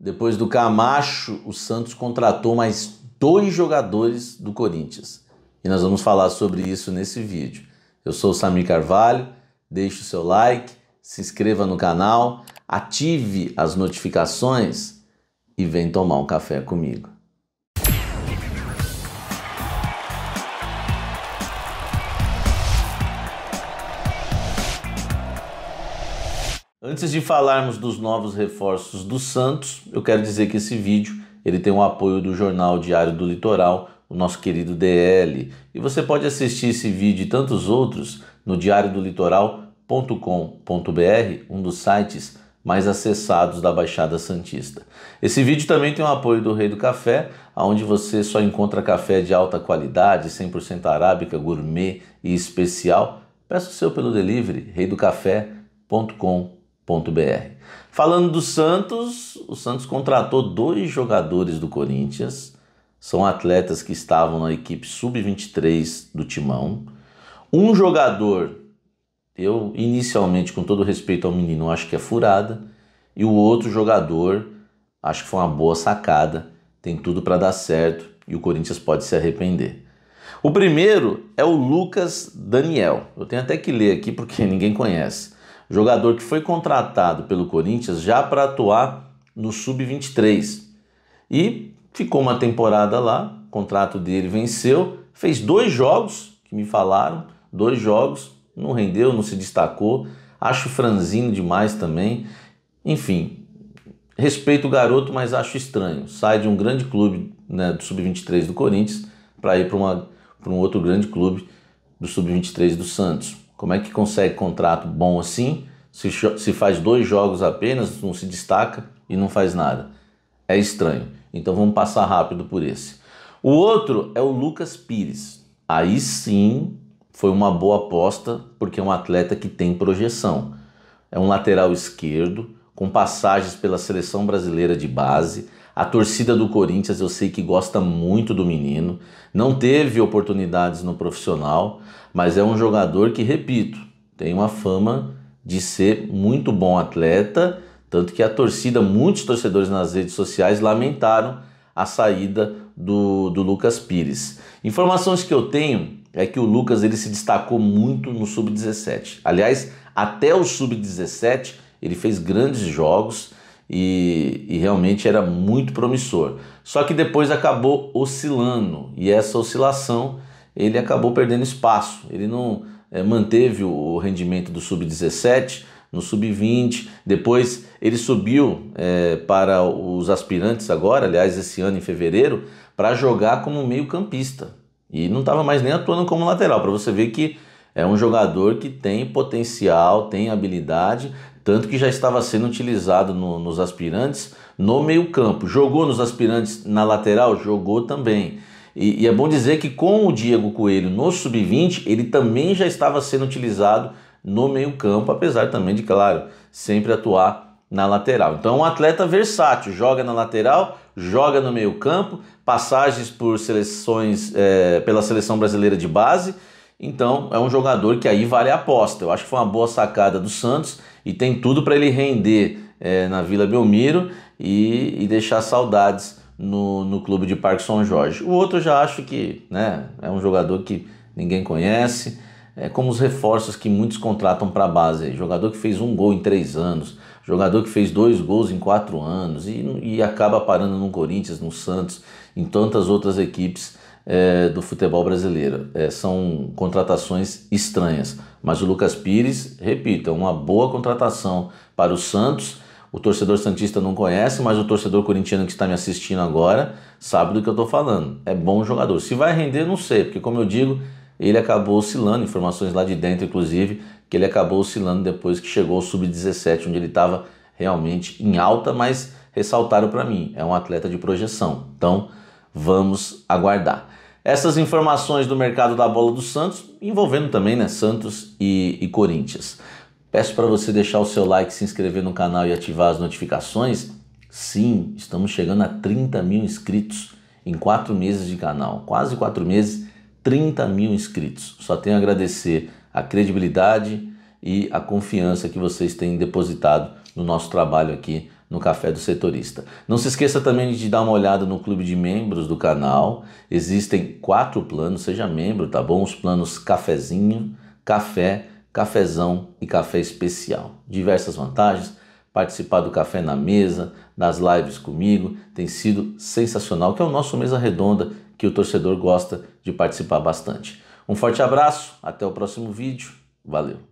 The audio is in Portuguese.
Depois do Camacho, o Santos contratou mais dois jogadores do Corinthians. E nós vamos falar sobre isso nesse vídeo. Eu sou o Samir Carvalho, deixe o seu like, se inscreva no canal, ative as notificações e vem tomar um café comigo. Antes de falarmos dos novos reforços do Santos, eu quero dizer que esse vídeo ele tem o apoio do Jornal Diário do Litoral, o nosso querido DL. E você pode assistir esse vídeo e tantos outros no diariodolitoral.com.br, um dos sites mais acessados da Baixada Santista. Esse vídeo também tem o apoio do Rei do Café, onde você só encontra café de alta qualidade, 100% arábica, gourmet e especial. Peça o seu pelo delivery, reidocafé.com.br Falando do Santos, o Santos contratou dois jogadores do Corinthians, são atletas que estavam na equipe sub-23 do Timão. Um jogador, eu inicialmente, com todo respeito ao menino, acho que é furada, e o outro jogador, acho que foi uma boa sacada, tem tudo para dar certo e o Corinthians pode se arrepender. O primeiro é o Lucas Daniel. Eu tenho até que ler aqui porque ninguém conhece. Jogador que foi contratado pelo Corinthians já para atuar no Sub-23. E ficou uma temporada lá, o contrato dele venceu, fez dois jogos, que me falaram, dois jogos, não rendeu, não se destacou. Acho franzino demais também. Enfim, respeito o garoto, mas acho estranho. Sai de um grande clube né, do Sub-23 do Corinthians para ir para um outro grande clube do Sub-23 do Santos. Como é que consegue contrato bom assim? Se, se faz dois jogos apenas, não se destaca e não faz nada. É estranho. Então vamos passar rápido por esse. O outro é o Lucas Pires. Aí sim foi uma boa aposta, porque é um atleta que tem projeção. É um lateral esquerdo, com passagens pela seleção brasileira de base a torcida do Corinthians eu sei que gosta muito do menino, não teve oportunidades no profissional, mas é um jogador que, repito, tem uma fama de ser muito bom atleta, tanto que a torcida, muitos torcedores nas redes sociais lamentaram a saída do, do Lucas Pires. Informações que eu tenho é que o Lucas ele se destacou muito no sub-17. Aliás, até o sub-17 ele fez grandes jogos e, e realmente era muito promissor. Só que depois acabou oscilando e essa oscilação ele acabou perdendo espaço. Ele não é, manteve o rendimento do sub-17 no sub-20. Depois ele subiu é, para os aspirantes agora, aliás, esse ano em fevereiro, para jogar como meio-campista. E não estava mais nem atuando como lateral, para você ver que é um jogador que tem potencial, tem habilidade, tanto que já estava sendo utilizado no, nos aspirantes no meio-campo. Jogou nos aspirantes na lateral? Jogou também. E, e, é bom dizer que com o Diego Coelho no sub-20, ele também já estava sendo utilizado no meio-campo, apesar também de, claro, sempre atuar na lateral. Então, é um atleta versátil, joga na lateral, joga no meio-campo, passagens por seleções, é, pela seleção brasileira de base então é um jogador que aí vale a aposta. Eu acho que foi uma boa sacada do Santos e tem tudo para ele render é, na Vila Belmiro e, e deixar saudades no, no clube de Parque São Jorge. O outro eu já acho que né, é um jogador que ninguém conhece, é como os reforços que muitos contratam para a base. Jogador que fez um gol em três anos, jogador que fez dois gols em quatro anos e, e acaba parando no Corinthians, no Santos em tantas outras equipes é, do futebol brasileiro. É, são contratações estranhas, mas o Lucas Pires, repito, é uma boa contratação para o Santos. O torcedor Santista não conhece, mas o torcedor corintiano que está me assistindo agora sabe do que eu estou falando. É bom jogador. Se vai render, não sei, porque, como eu digo, ele acabou oscilando, informações lá de dentro, inclusive, que ele acabou oscilando depois que chegou ao sub-17, onde ele estava realmente em alta, mas ressaltaram para mim, é um atleta de projeção. Então, Vamos aguardar. Essas informações do mercado da bola do Santos, envolvendo também né, Santos e, e Corinthians. Peço para você deixar o seu like, se inscrever no canal e ativar as notificações. Sim, estamos chegando a 30 mil inscritos em 4 meses de canal. Quase 4 meses, 30 mil inscritos. Só tenho a agradecer a credibilidade e a confiança que vocês têm depositado no nosso trabalho aqui no Café do Setorista. Não se esqueça também de dar uma olhada no clube de membros do canal. Existem quatro planos, seja membro, tá bom? Os planos cafezinho, café, cafezão e café especial. Diversas vantagens, participar do café na mesa, das lives comigo, tem sido sensacional, que é o nosso mesa redonda que o torcedor gosta de participar bastante. Um forte abraço, até o próximo vídeo. Valeu.